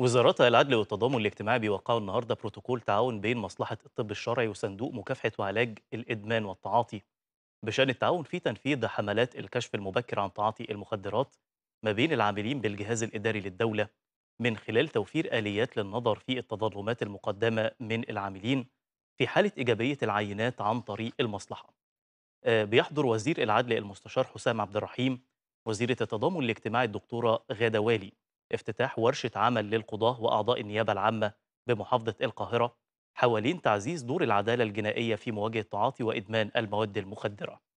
وزارات العدل والتضامن الاجتماعي بيوقعوا النهارده بروتوكول تعاون بين مصلحه الطب الشرعي وصندوق مكافحه وعلاج الادمان والتعاطي بشان التعاون في تنفيذ حملات الكشف المبكر عن تعاطي المخدرات ما بين العاملين بالجهاز الاداري للدوله من خلال توفير اليات للنظر في التظلمات المقدمه من العاملين في حاله ايجابيه العينات عن طريق المصلحه. آه، بيحضر وزير العدل المستشار حسام عبد الرحيم وزيره التضامن الاجتماعي الدكتوره غاده والي افتتاح ورشة عمل للقضاة وأعضاء النيابة العامة بمحافظة القاهرة حوالين تعزيز دور العدالة الجنائية في مواجهة تعاطي وإدمان المواد المخدرة